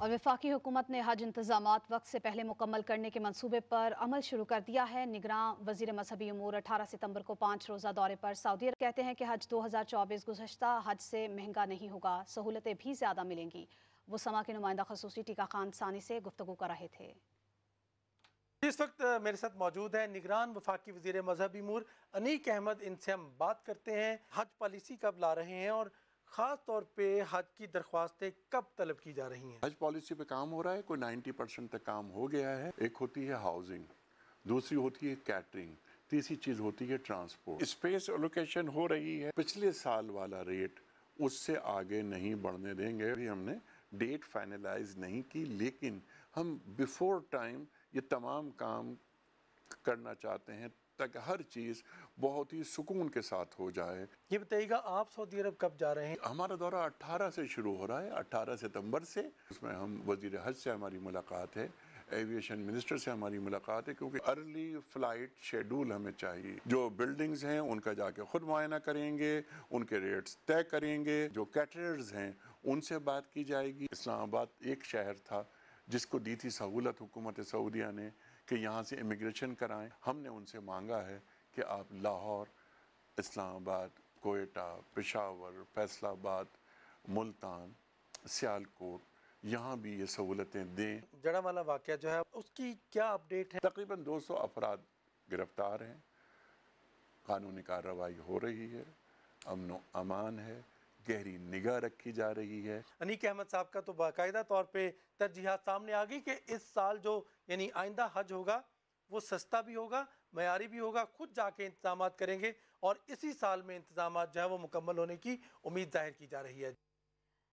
और वफाकी हुकूमत ने हज इंतजाम वक्त से पहले मुकम्मल करने के मनसूबे पर अमल शुरू कर दिया है निगरान वजीर मजहबी अमूर अठारह सितम्बर को पाँच रोज़ा दौरे पर सऊदी अरब कहते हैं कि हज दो हज़ार चौबीस गुजशत हज से महंगा नहीं होगा सहूलतें भी ज़्यादा मिलेंगी वो समा के नुमाइंदा खसूसी टीका खान सानी से गुफ्तु कर रहे थे इस वक्त मेरे साथ मौजूद है निगरान वफाकी वजी मजहबी मूर अनीक अहमद इनसे हम बात करते हैं हज पॉलिसी कब ला रहे हैं और खास तौर पे हज की दरख्वास्तें कब तलब की जा रही हैं हज पॉलिसी पे काम हो रहा है कोई 90 परसेंट तक काम हो गया है एक होती है हाउसिंग दूसरी होती है कैटरिंग तीसरी चीज़ होती है ट्रांसपोर्ट स्पेस एलोकेशन हो रही है पिछले साल वाला रेट उससे आगे नहीं बढ़ने देंगे अभी हमने डेट फाइनलाइज नहीं की लेकिन हम बिफोर टाइम ये तमाम काम करना चाहते हैं ताकि हर चीज़ बहुत ही सुकून के साथ हो जाए ये बताइएगा आप सऊदी अरब कब जा रहे हैं हमारा दौरा 18 से शुरू हो रहा है 18 सितंबर से उसमें हम वजीर हज से हमारी मुलाकात है एविएशन मिनिस्टर से हमारी मुलाकात है क्योंकि अर्ली फ्लाइट शेड्यूल हमें चाहिए जो बिल्डिंग्स हैं उनका जाके खुद मुआयना करेंगे उनके रेट्स तय करेंगे जो कैटरर्स हैं उनसे बात की जाएगी इस्लामाबाद एक शहर था जिसको दी थी सहूलत हुकूमत सऊदिया ने कि यहाँ से इमिग्रेशन कराएं हमने उनसे मांगा है कि आप लाहौर इस्लामाबाद कोयटा पेशावर फैसलाबाद मुल्तान सियालकोट यहाँ भी ये सहूलतें दें जड़ा वाला वाक़ जो है उसकी क्या अपडेट है तकरीबन 200 अफराद गिरफ़्तार हैं कानूनी कार्रवाई हो रही है अमन अमान है गहरी निगाह रखी जा रही है अनीक अहमद साहब का तो बाकायदा तौर पर तरजीहत सामने आ गई कि इस साल जो यानी आइंदा हज होगा वो सस्ता भी होगा मैारी भी होगा खुद जाके इंतजाम करेंगे और इसी साल में इंतजाम जो है वो मुकम्मल होने की उम्मीद जाहिर की जा रही है